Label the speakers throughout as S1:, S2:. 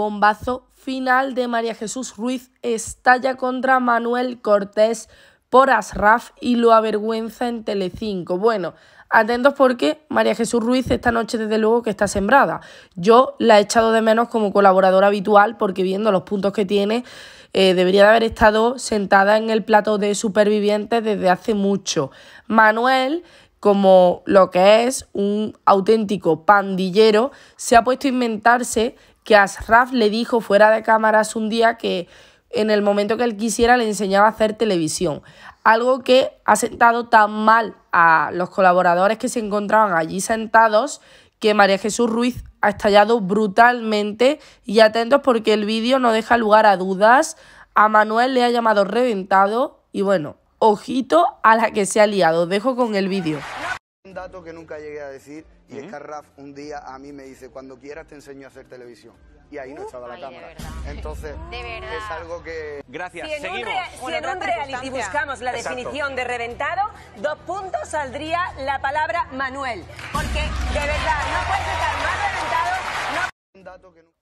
S1: bombazo final de María Jesús Ruiz estalla contra Manuel Cortés por Asraf y lo avergüenza en Telecinco. Bueno, atentos porque María Jesús Ruiz esta noche desde luego que está sembrada. Yo la he echado de menos como colaboradora habitual porque viendo los puntos que tiene eh, debería de haber estado sentada en el plato de supervivientes desde hace mucho. Manuel como lo que es un auténtico pandillero, se ha puesto a inventarse que Asraf le dijo fuera de cámaras un día que en el momento que él quisiera le enseñaba a hacer televisión. Algo que ha sentado tan mal a los colaboradores que se encontraban allí sentados que María Jesús Ruiz ha estallado brutalmente y atentos porque el vídeo no deja lugar a dudas. A Manuel le ha llamado reventado y bueno, ojito a la que se ha liado. dejo con el vídeo dato que nunca llegué a decir y Carraf es un día a mí me dice, cuando quieras te enseño a hacer televisión. Y ahí no estaba la cámara. Entonces, es algo que... Gracias, si en seguimos. Un si en un reality buscamos la definición de reventado, dos puntos saldría la palabra Manuel. Porque, de verdad, no puede estar más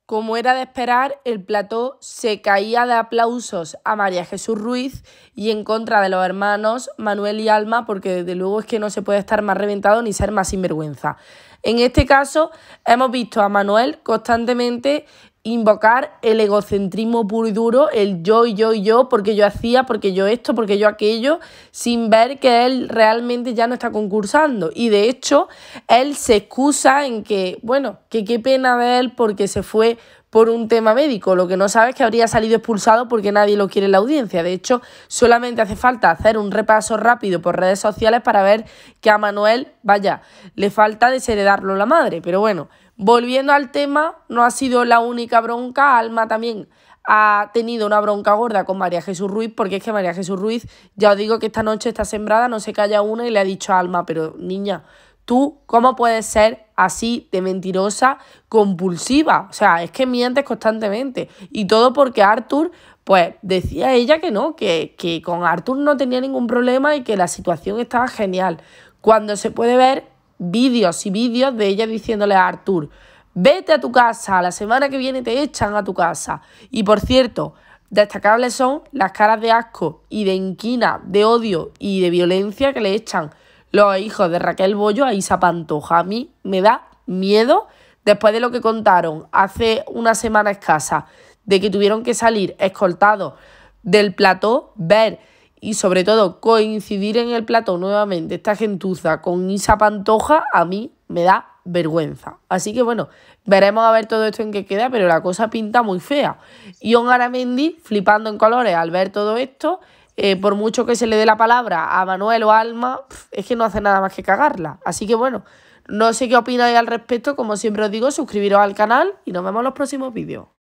S1: como era de esperar, el plató se caía de aplausos a María Jesús Ruiz y en contra de los hermanos Manuel y Alma, porque desde luego es que no se puede estar más reventado ni ser más sinvergüenza. En este caso, hemos visto a Manuel constantemente invocar el egocentrismo puro y duro, el yo y yo y yo, porque yo hacía, porque yo esto, porque yo aquello, sin ver que él realmente ya no está concursando. Y de hecho, él se excusa en que, bueno, que qué pena de él porque se fue por un tema médico. Lo que no sabe es que habría salido expulsado porque nadie lo quiere en la audiencia. De hecho, solamente hace falta hacer un repaso rápido por redes sociales para ver que a Manuel, vaya, le falta desheredarlo la madre. Pero bueno, Volviendo al tema, no ha sido la única bronca, Alma también ha tenido una bronca gorda con María Jesús Ruiz, porque es que María Jesús Ruiz, ya os digo que esta noche está sembrada, no se calla una y le ha dicho a Alma, pero niña, tú cómo puedes ser así de mentirosa, compulsiva, o sea, es que mientes constantemente. Y todo porque Arthur, pues decía ella que no, que, que con Arthur no tenía ningún problema y que la situación estaba genial. Cuando se puede ver vídeos y vídeos de ella diciéndole a Artur, vete a tu casa, la semana que viene te echan a tu casa. Y por cierto, destacables son las caras de asco y de inquina, de odio y de violencia que le echan los hijos de Raquel Bollo a Isa Pantoja. A mí me da miedo después de lo que contaron hace una semana escasa de que tuvieron que salir escoltados del plató, ver y sobre todo coincidir en el plato nuevamente esta gentuza con Isa Pantoja a mí me da vergüenza. Así que bueno, veremos a ver todo esto en qué queda, pero la cosa pinta muy fea. Y un Aramendi flipando en colores al ver todo esto, eh, por mucho que se le dé la palabra a Manuel o Alma, es que no hace nada más que cagarla. Así que bueno, no sé qué opináis al respecto, como siempre os digo, suscribiros al canal y nos vemos en los próximos vídeos.